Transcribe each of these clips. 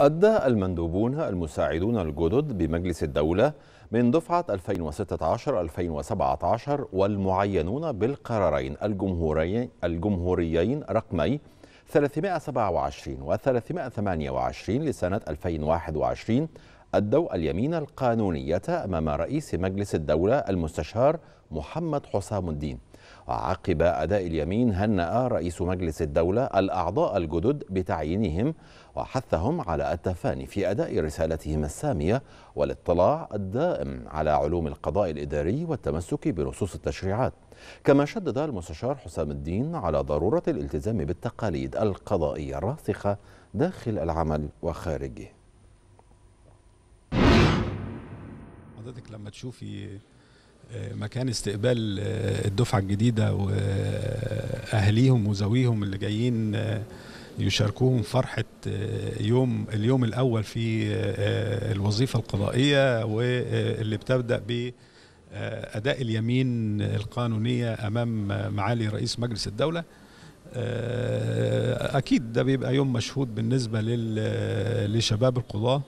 أدى المندوبون المساعدون الجدد بمجلس الدولة من دفعة 2016-2017 والمعينون بالقرارين الجمهوريين, الجمهوريين رقمي 327 و328 لسنة 2021 أدوا اليمين القانونية أمام رئيس مجلس الدولة المستشار محمد حسام الدين وعقب أداء اليمين هنأ رئيس مجلس الدولة الأعضاء الجدد بتعيينهم وحثهم على التفاني في أداء رسالتهم السامية والاطلاع الدائم على علوم القضاء الإداري والتمسك بنصوص التشريعات كما شدد المستشار حسام الدين على ضرورة الالتزام بالتقاليد القضائية الراسخة داخل العمل وخارجه حضرتك لما تشوفي آه، مكان استقبال آه، الدفعه الجديده واهليهم وزويهم اللي جايين آه، يشاركوهم فرحه يوم اليوم الاول في الوظيفه القضائيه واللي بتبدا ب اداء اليمين القانونيه امام معالي رئيس مجلس الدوله اكيد ده بيبقى يوم مشهود بالنسبه لشباب القضاه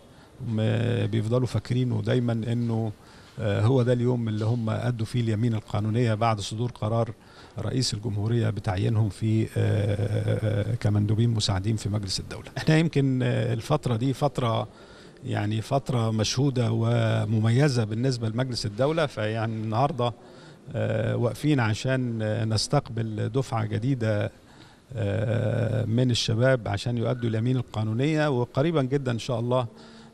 بيفضلوا فاكرينه دايما انه آه، هو ده اليوم اللي هم ادوا فيه اليمين القانونيه بعد صدور قرار رئيس الجمهوريه بتعيينهم في آه، آه، كمندوبين مساعدين في مجلس الدوله. احنا يمكن الفتره دي فتره يعني فتره مشهوده ومميزه بالنسبه لمجلس الدوله فيعني النهارده واقفين عشان نستقبل دفعه جديده من الشباب عشان يؤدوا اليمين القانونيه وقريبا جدا ان شاء الله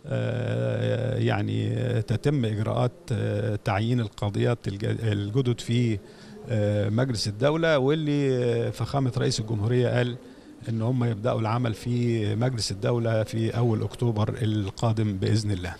آه، يعني تتم إجراءات آه، تعيين القاضيات الجدد في آه، مجلس الدولة واللي فخامة رئيس الجمهورية قال ان هم يبداوا العمل في مجلس الدوله في اول اكتوبر القادم باذن الله